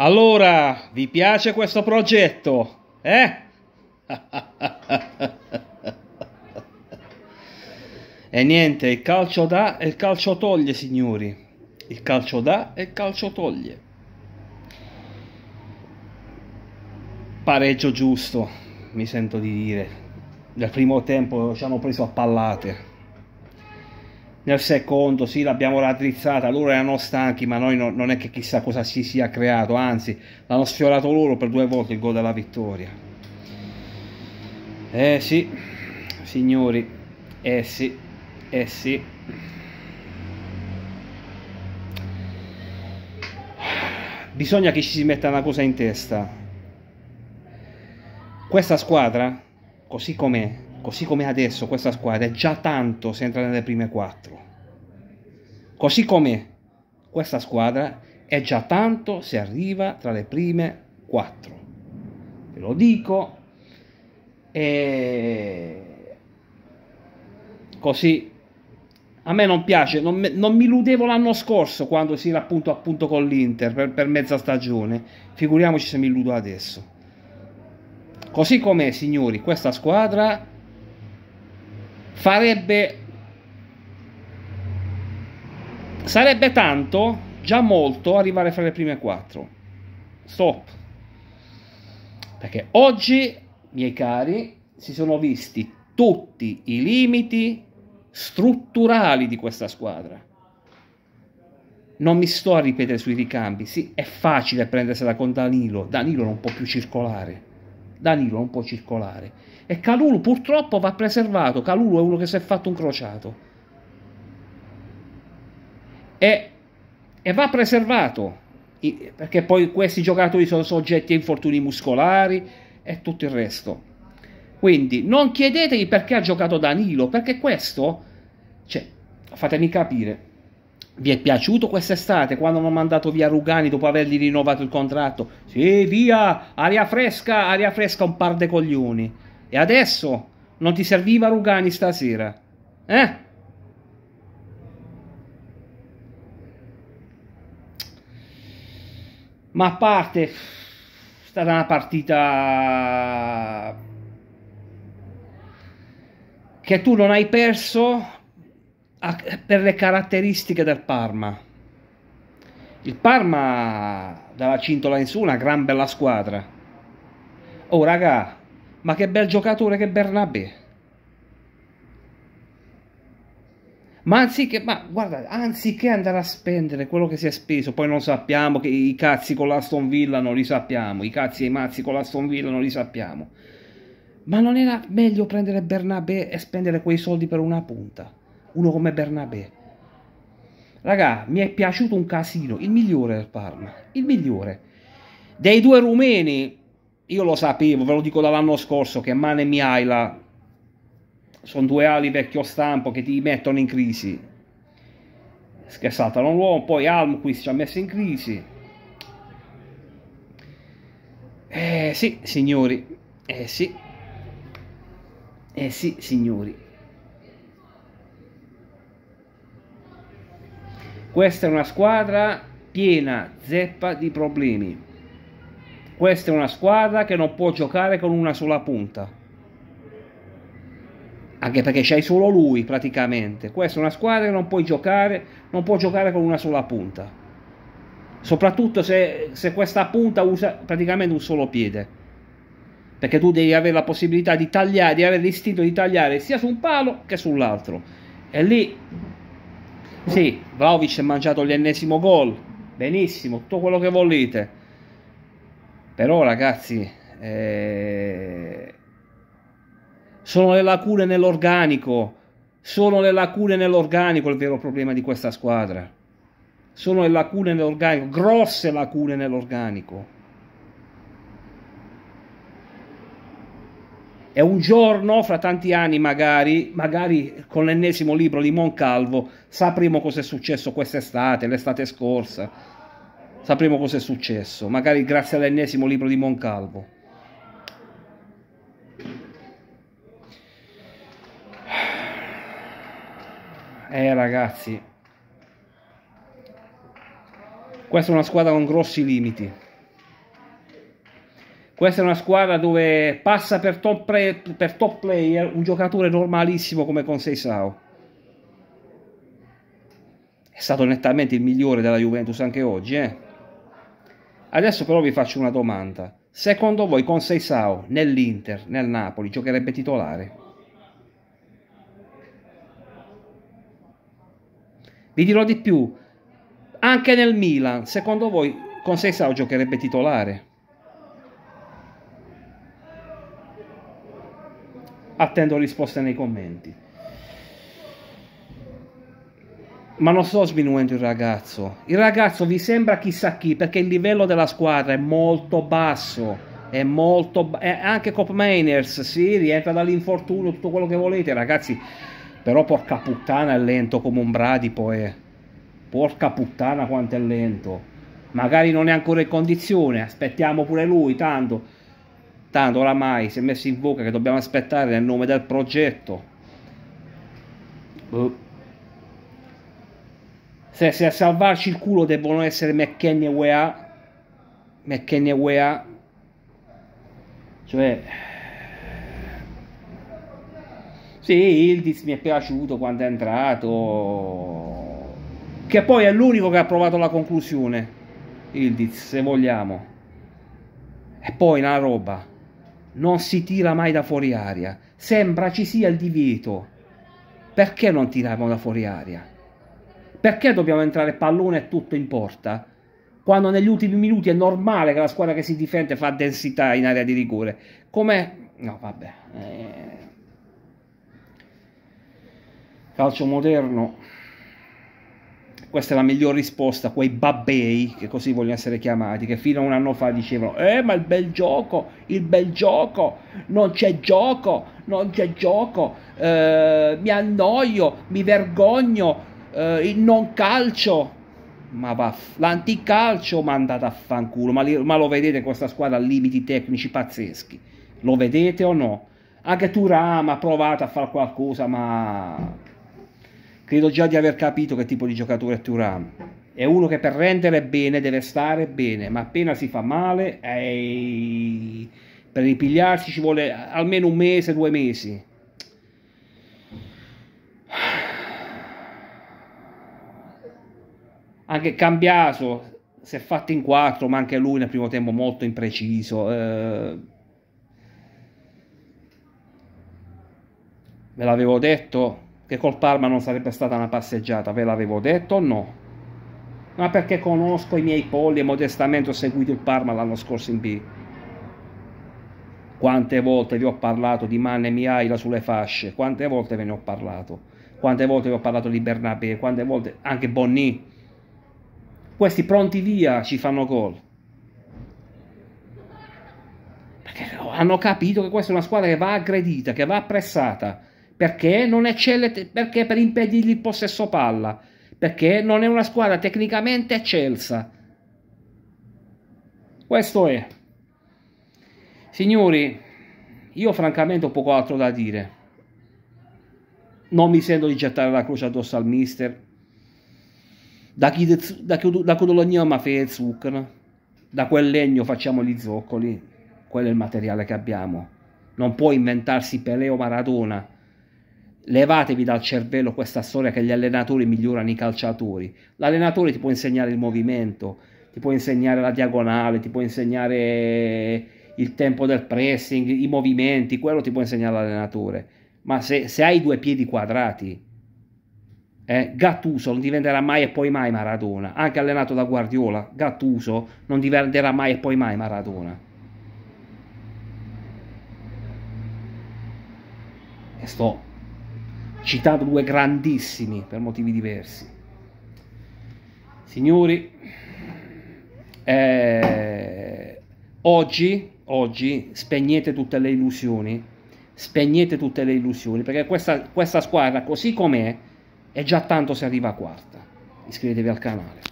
Allora, vi piace questo progetto? Eh? e niente, il calcio dà e il calcio toglie, signori. Il calcio dà e il calcio toglie. Pareggio giusto, mi sento di dire. Nel primo tempo ci hanno preso a pallate nel secondo sì l'abbiamo raddrizzata, loro erano stanchi ma noi no, non è che chissà cosa si sia creato, anzi l'hanno sfiorato loro per due volte il gol della vittoria. Eh sì, signori, eh sì, eh sì. Bisogna che ci si metta una cosa in testa. Questa squadra, così com'è, così come adesso questa squadra è già tanto se entra nelle prime quattro. Così come questa squadra è già tanto se arriva tra le prime quattro. Ve lo dico e così a me non piace, non, non mi illudevo l'anno scorso quando si era appunto, appunto con l'Inter per, per mezza stagione, figuriamoci se mi illudo adesso. Così come signori, questa squadra farebbe sarebbe tanto già molto arrivare fra le prime quattro stop perché oggi miei cari si sono visti tutti i limiti strutturali di questa squadra non mi sto a ripetere sui ricambi sì è facile prendersela con Danilo Danilo non può più circolare Danilo non può circolare. E Calulu purtroppo va preservato, Calulu è uno che si è fatto un crociato. E, e va preservato, perché poi questi giocatori sono soggetti a infortuni muscolari e tutto il resto. Quindi non chiedetegli perché ha giocato Danilo, perché questo, cioè, fatemi capire, vi è piaciuto quest'estate quando hanno mandato via Rugani dopo avergli rinnovato il contratto? Sì, via, aria fresca, aria fresca, un par de coglioni. E adesso non ti serviva Rugani stasera? Eh? Ma a parte, è stata una partita che tu non hai perso, per le caratteristiche del Parma. Il Parma dalla cintola in su una gran bella squadra. Oh raga, ma che bel giocatore che Bernabé. Ma anziché, ma guarda, anziché andare a spendere quello che si è speso, poi non sappiamo che i cazzi con l'Aston Villa non li sappiamo, i cazzi e i mazzi con l'Aston Villa non li sappiamo. Ma non era meglio prendere Bernabé e spendere quei soldi per una punta? uno come Bernabé. Raga, mi è piaciuto un casino, il migliore del Parma, il migliore. Dei due rumeni, io lo sapevo, ve lo dico dall'anno scorso, che Mane e Miaila sono due ali vecchio stampo che ti mettono in crisi. Scherzatelo l'uomo, poi Almquist ci ha messo in crisi. Eh sì, signori, eh sì, eh sì, signori. Questa è una squadra piena zeppa di problemi. Questa è una squadra che non può giocare con una sola punta. Anche perché c'hai solo lui praticamente. Questa è una squadra che non, puoi giocare, non può giocare con una sola punta. Soprattutto se, se questa punta usa praticamente un solo piede. Perché tu devi avere la possibilità di tagliare, di avere l'istinto di tagliare sia su un palo che sull'altro. E lì sì, Vlaovic ha mangiato l'ennesimo gol, benissimo, tutto quello che volete. Però ragazzi, eh... sono le lacune nell'organico, sono le lacune nell'organico il vero problema di questa squadra. Sono le lacune nell'organico, grosse lacune nell'organico. e un giorno, fra tanti anni magari, magari con l'ennesimo libro di Moncalvo, sapremo cosa è successo quest'estate, l'estate scorsa, sapremo cosa è successo, magari grazie all'ennesimo libro di Moncalvo. Eh ragazzi, questa è una squadra con grossi limiti. Questa è una squadra dove passa per top, pre, per top player un giocatore normalissimo come Consei Sao. È stato nettamente il migliore della Juventus anche oggi. Eh? Adesso però vi faccio una domanda. Secondo voi Consei Sao nell'Inter, nel Napoli, giocherebbe titolare? Vi dirò di più, anche nel Milan, secondo voi Consei Sao giocherebbe titolare? attendo risposte nei commenti. Ma non sto sminuendo il ragazzo. Il ragazzo vi sembra chissà chi perché il livello della squadra è molto basso. È molto. è anche Cop Mainers, sì, rientra dall'infortunio, tutto quello che volete, ragazzi. Però porca puttana è lento come un bradipo e. Eh. Porca puttana quanto è lento. Magari non è ancora in condizione, aspettiamo pure lui, tanto tanto oramai si è messo in bocca che dobbiamo aspettare nel nome del progetto oh. se, se a salvarci il culo devono essere McKenny e UEA McKenny e UEA cioè sì Ildiz mi è piaciuto quando è entrato che poi è l'unico che ha provato la conclusione Ildiz se vogliamo e poi una roba non si tira mai da fuori aria. Sembra ci sia il divieto. Perché non tiriamo da fuori aria? Perché dobbiamo entrare pallone e tutto in porta? Quando negli ultimi minuti è normale che la squadra che si difende fa densità in area di rigore. Come... No, vabbè. Eh... Calcio moderno questa è la miglior risposta quei babbei che così vogliono essere chiamati, che fino a un anno fa dicevano, eh ma il bel gioco, il bel gioco, non c'è gioco, non c'è gioco, eh, mi annoio, mi vergogno, eh, il non calcio, ma vaff, l'anticalcio mandate a fanculo, ma, li, ma lo vedete questa squadra a limiti tecnici pazzeschi, lo vedete o no? Anche Turama ha provato a fare qualcosa, ma Credo già di aver capito che tipo di giocatore è Turam. È uno che per rendere bene deve stare bene, ma appena si fa male, ehi, per ripigliarsi ci vuole almeno un mese, due mesi. Anche Cambiaso si è fatto in quattro, ma anche lui nel primo tempo molto impreciso. Eh, ve l'avevo detto, che col Parma non sarebbe stata una passeggiata, ve l'avevo detto o no? Ma perché conosco i miei polli e modestamente ho seguito il Parma l'anno scorso in B. Quante volte vi ho parlato di e Miaila sulle fasce, quante volte ve ne ho parlato, quante volte vi ho parlato di Bernabé, quante volte anche Bonni. Questi pronti via ci fanno gol. Perché hanno capito che questa è una squadra che va aggredita, che va appressata, perché non eccelle perché per impedirgli il possesso palla, perché non è una squadra tecnicamente eccelsa. Questo è. Signori, io francamente ho poco altro da dire. Non mi sento di gettare la croce addosso al mister. Da, chi, da, chi da Codolognoma fa il zucchero, da quel legno facciamo gli zoccoli, quello è il materiale che abbiamo. Non può inventarsi Peleo Maradona levatevi dal cervello questa storia che gli allenatori migliorano i calciatori. L'allenatore ti può insegnare il movimento, ti può insegnare la diagonale, ti può insegnare il tempo del pressing, i movimenti, quello ti può insegnare l'allenatore. Ma se, se, hai due piedi quadrati, eh, Gattuso non diventerà mai e poi mai Maradona, anche allenato da Guardiola, Gattuso non diventerà mai e poi mai Maradona. E sto citato due grandissimi per motivi diversi. Signori, eh, oggi, oggi spegnete tutte le illusioni, spegnete tutte le illusioni, perché questa, questa squadra così com'è è già tanto se arriva a quarta. Iscrivetevi al canale.